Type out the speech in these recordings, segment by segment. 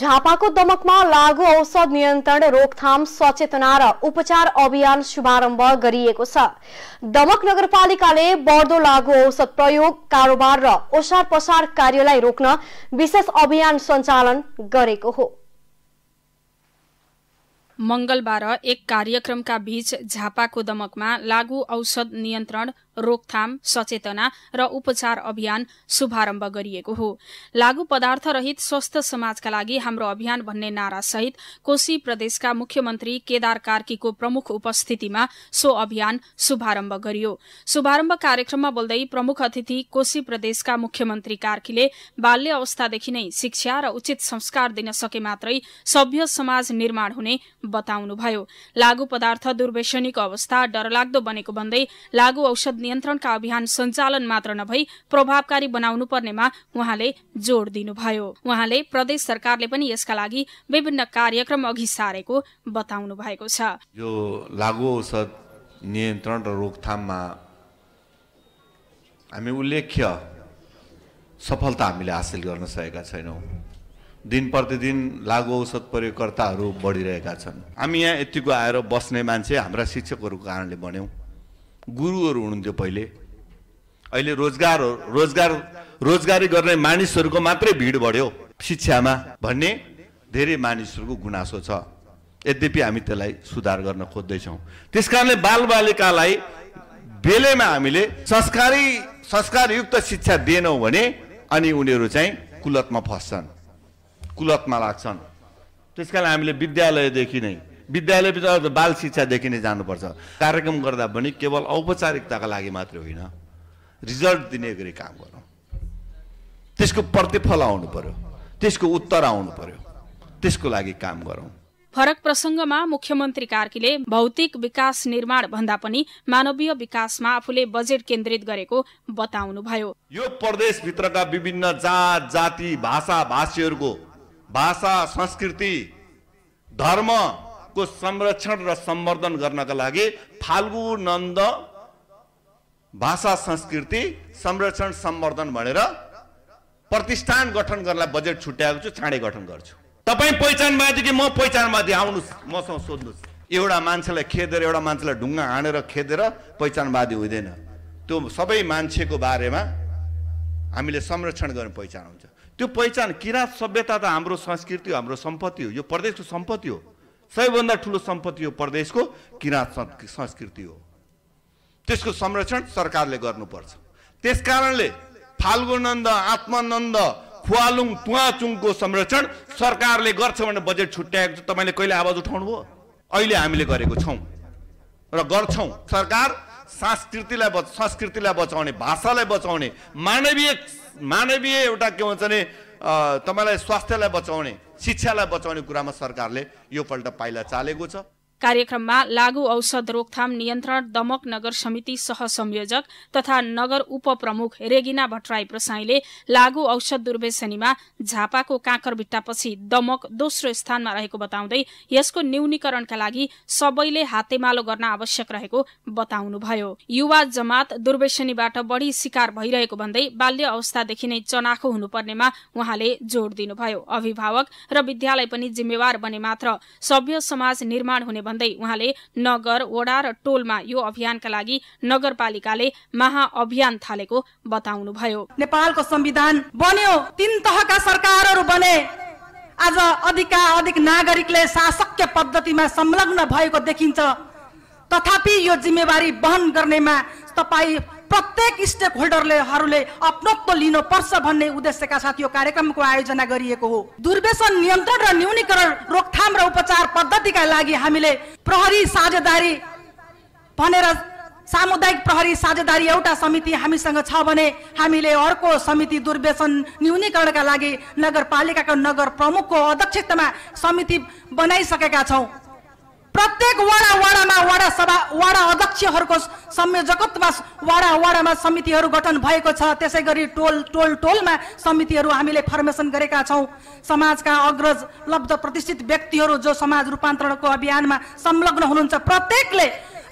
झापाको दमकमा लागु औषध नियन्त्रण रोकथाम सचेतना र उपचार अभियान शुभारम्भ गरिएको छ दमक नगरपालिकाले बढ्दो लागु औषध प्रयोग कारोबार र ओसार पसार कार्यलाई रोक्न विशेष अभियान सञ्चालन गरेको हो मंगलबार एक कार्यक्रमका बीच झापाको दमकमा लागु औषध नियन्त्रण रोकथाम सचेतना र उपचार अभियान शुभारम्भ गरिएको हो लागू पदार्थ रहित स्वस्थ समाजका लागि हाम्रो अभियान भन्ने नारा सहित कोशी प्रदेशका मुख्यमन्त्री केदार कार्कीको प्रमुख उपस्थितिमा सो अभियान शुभारम्भ गरियो शुभारम्भ कार्यक्रममा बोल्दै प्रमुख अतिथि कोशी प्रदेशका मुख्यमन्त्री कार्कीले बाल्य अवस्थादेखि नै शिक्षा र उचित संस्कार दिन सके मात्रै सभ्य समाज निर्माण हुने बताउनुभयो लागू पदार्थ दुर्वेशनीको अवस्था डरलाग्दो बनेको भन्दै लागू औषध नियन्त्रणका अभियान सञ्चालन मात्र नभई प्रभावकारी बनाउनु पर्नेमा उहाँले जोड़ दिनुभयो उहाँले प्रदेश सरकारले पनि यसका लागि विभिन्न कार्यक्रम अघि सारेको बताउनु भएको छ यो लागु औषध नियन्त्रण र रोकथाममा हामी उल्लेख्य सफलता हामीले हासिल गर्न सकेका छैनौँ दिन प्रतिदिन लागु औषध प्रयोगकर्ताहरू बढिरहेका छन् हामी यहाँ यतिको आएर बस्ने मान्छे हाम्रा शिक्षकहरूको कारणले बन्यौँ गुरुहरू हुनुहुन्थ्यो पहिले अहिले रोजगार रोजगार रोजगारी गर्ने मानिसहरूको मात्रै भिड बढ्यो शिक्षामा भन्ने धेरै मानिसहरूको गुनासो छ यद्यपि हामी त्यसलाई सुधार गर्न खोज्दैछौँ त्यस कारणले बालबालिकालाई बेलैमा हामीले संस्कारी संस्कारयुक्त शिक्षा दिएनौँ भने अनि उनीहरू चाहिँ कुलतमा फस्छन् कुलतमा लाग्छन् त्यस कारण हामीले विद्यालयदेखि नै विद्यालय विद्यालयभित्र बाल शिक्षादेखि नै जानुपर्छ कार्यक्रम गर्दा पनि केवल औपचारिकताका लागि मात्रै होइन रिजल्ट दिने गरी काम गरौँ त्यसको प्रतिफल आउनु पर्यो त्यसको उत्तर आउनु पर्यो त्यसको लागि काम गरौँ फरक प्रसङ्गमा मुख्यमन्त्री कार्कीले भौतिक विकास निर्माण भन्दा पनि मानवीय विकासमा आफूले बजेट केन्द्रित गरेको बताउनुभयो यो प्रदेशभित्रका विभिन्न जात जाति भाषा भाषीहरूको भाषा संस्कृति धर्म को संरक्षण र सम्वर्धन गर्नका लागि फाल्गु नन्द भाषा संस्कृति संरक्षण सम्वर्धन भनेर प्रतिष्ठान गठन गर्नलाई बजेट छुट्याएको छु चाँडै गठन गर्छु तपाईँ पहिचानवादी कि म पहिचानवादी आउनुहोस् मसँग सोध्नुहोस् एउटा मान्छेलाई खेदेर एउटा मान्छेलाई ढुङ्गा हानेर खेदेर पहिचानवादी हुँदैन त्यो सबै मान्छेको बारेमा हामीले संरक्षण गर्ने पहिचान हुन्छ त्यो पहिचान किराँत सभ्यता त हाम्रो संस्कृति हो हाम्रो सम्पत्ति हो यो प्रदेशको सम्पत्ति हो सबैभन्दा ठुलो सम्पत्ति हो प्रदेशको किराँत संस्कृति हो त्यसको संरक्षण सरकारले गर्नुपर्छ त्यस कारणले फाल्गुनन्द आत्मानन्द खुवालुङ तुवाचुङको संरक्षण सरकारले गर्छ भनेर बजेट छुट्याएको छ तपाईँले कहिले आवाज उठाउनुभयो अहिले हामीले गरेको छौँ र गर्छौँ सरकार संस्कृतिलाई बच संस्कृतिलाई बचाउने भाषालाई बचाउने मानवीय मानवीय एउटा के भन्छ भने तपाईँलाई स्वास्थ्यलाई बचाउने शिक्षालाई बचाउने कुरामा सरकारले योपल्ट पाइला चालेको छ कार्यक्रममा लागू औषध रोकथाम नियन्त्रण दमक नगर समिति सह संयोजक तथा नगर उप प्रमुख रेगिना भट्टराई प्रसाईले लागू औषध दुर्वेशनीमा झापाको काँकरभिट्टापछि दमक दोस्रो स्थानमा रहेको बताउँदै यसको न्यूनीकरणका लागि सबैले हातेमालो गर्न आवश्यक रहेको बताउनुभयो युवा जमात दुर्वेशनीबाट बढ़ी शिकार भइरहेको भन्दै बाल्य अवस्थादेखि नै चनाखो हुनुपर्नेमा उहाँले जोड़ दिनुभयो अभिभावक र विद्यालय पनि जिम्मेवार बने मात्र सभ्य समाज निर्माण हुने भन्दै उहाँले नगर वडा र टोलमा यो अभियानका लागि नगरपालिकाले महाअभियान थालेको बताउनुभयो नेपालको संविधान बन्यो तीन तहका सरकारहरू बने आज अधिका अधिक नागरिकले शासकीय पद्धतिमा संलग्न भएको देखिन्छ तथापि यो जिम्मेवारी वहन गर्नेमा तपाईँ प्रत्येक स्टेक होल्डरहरूले अपनत्व लिनुपर्छ भन्ने उद्देश्यका साथ यो कार्यक्रमको आयोजना गरिएको हो दुर्व्यसन नियन्त्रण र न्यूनीकरण रोकथाम र उपचार पद्धतिका लागि हामीले प्रहरी साझेदारी भनेर सामुदायिक प्रहरी साझेदारी एउटा समिति हामीसँग छ भने हामीले अर्को समिति दुर्व्यसन न्यूनीकरणका लागि नगरपालिकाको नगर प्रमुखको अध्यक्षतामा समिति बनाइसकेका छौँ प्रत्येक वडा वडामा वडा सभा वडा अध्यक्षहरूको संयोजकत्वमा वडा वडामा समितिहरू गठन भएको छ त्यसै गरी टोल टोल टोलमा समितिहरू हामीले फर्मेसन गरेका छौँ समाजका अग्रज लब्ध प्रतिष्ठित व्यक्तिहरू जो समाज रूपान्तरणको अभियानमा संलग्न हुनुहुन्छ प्रत्येकले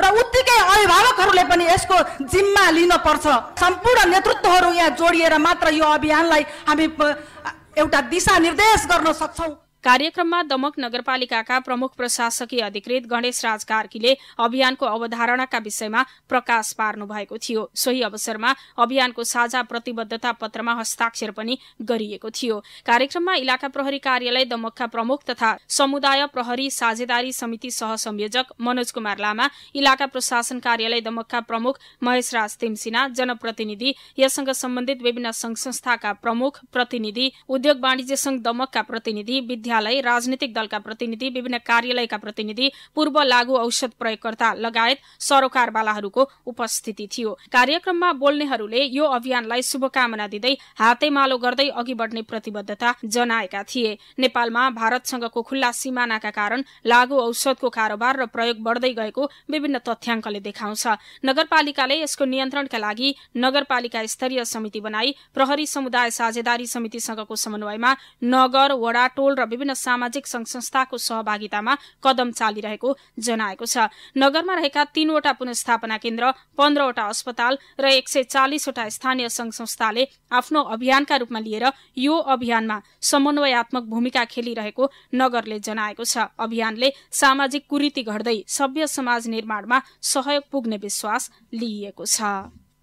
र उत्तिकै अभिभावकहरूले पनि यसको जिम्मा लिनुपर्छ सम्पूर्ण नेतृत्वहरू यहाँ जोडिएर मात्र यो अभियानलाई हामी एउटा दिशा निर्देश गर्न सक्छौँ कार्यक्रममा दमक नगरपालिकाका प्रमुख प्रशासकीय अधिकृत गणेश राज कार्कीले अभियानको अवधारणाका विषयमा प्रकाश पार्नु भएको थियो सोही अवसरमा अभियानको साझा प्रतिबद्धता पत्रमा हस्ताक्षर पनि गरिएको थियो कार्यक्रममा इलाका प्रहरी कार्यालय दमकका प्रमुख तथा समुदाय प्रहरी साझेदारी समिति सह संयोजक मनोज कुमार लामा इलाका प्रशासन कार्यालय दमकका प्रमुख महेश राज तिमसिना जनप्रतिनिधि यससँग सम्बन्धित विभिन्न संघ संस्थाका प्रमुख प्रतिनिधि उद्योग वाणिज्य संघ दमकका प्रतिनिधि विद्या सिन्हालाई राजनीतिक दलका प्रतिनिधि विभिन्न कार्यालयका प्रतिनिधि पूर्व लागू औषध प्रयोगकर्ता लगायत सरोकारवालाहरूको उपस्थिति थियो कार्यक्रममा बोल्नेहरूले यो अभियानलाई शुभकामना दिँदै हातेमालो गर्दै अघि बढ्ने प्रतिबद्धता जनाएका थिए नेपालमा भारतसँगको खुल्ला सिमानाका कारण लागू औषधको कारोबार र प्रयोग बढ्दै गएको विभिन्न तथ्याङ्कले देखाउँछ नगरपालिकाले यसको नियन्त्रणका लागि नगरपालिका स्तरीय समिति बनाई प्रहरी समुदाय साझेदारी समितिसँगको समन्वयमा नगर वडा टोल र विभिन्न विभिन्न सामाजिक संघ संस्थाको सहभागितामा कदम चालिरहेको जनाएको छ नगरमा रहेका तीनवटा पुनस्थापना केन्द्र पन्ध्रवटा अस्पताल र एक सय चालिसवटा स्थानीय संघ संस्थाले आफ्नो अभियानका रूपमा लिएर यो अभियानमा समन्वयात्मक भूमिका खेलिरहेको नगरले जनाएको छ अभियानले सामाजिक कुरीति घट्दै सभ्य समाज निर्माणमा सहयोग पुग्ने विश्वास लिइएको छ